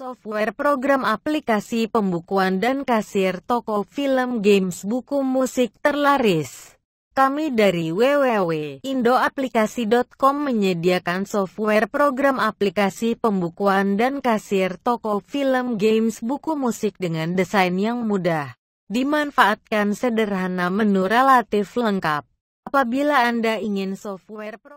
software program aplikasi pembukuan dan kasir toko film games buku musik terlaris. Kami dari www.indoaplikasi.com menyediakan software program aplikasi pembukuan dan kasir toko film games buku musik dengan desain yang mudah. Dimanfaatkan sederhana menu relatif lengkap. Apabila Anda ingin software program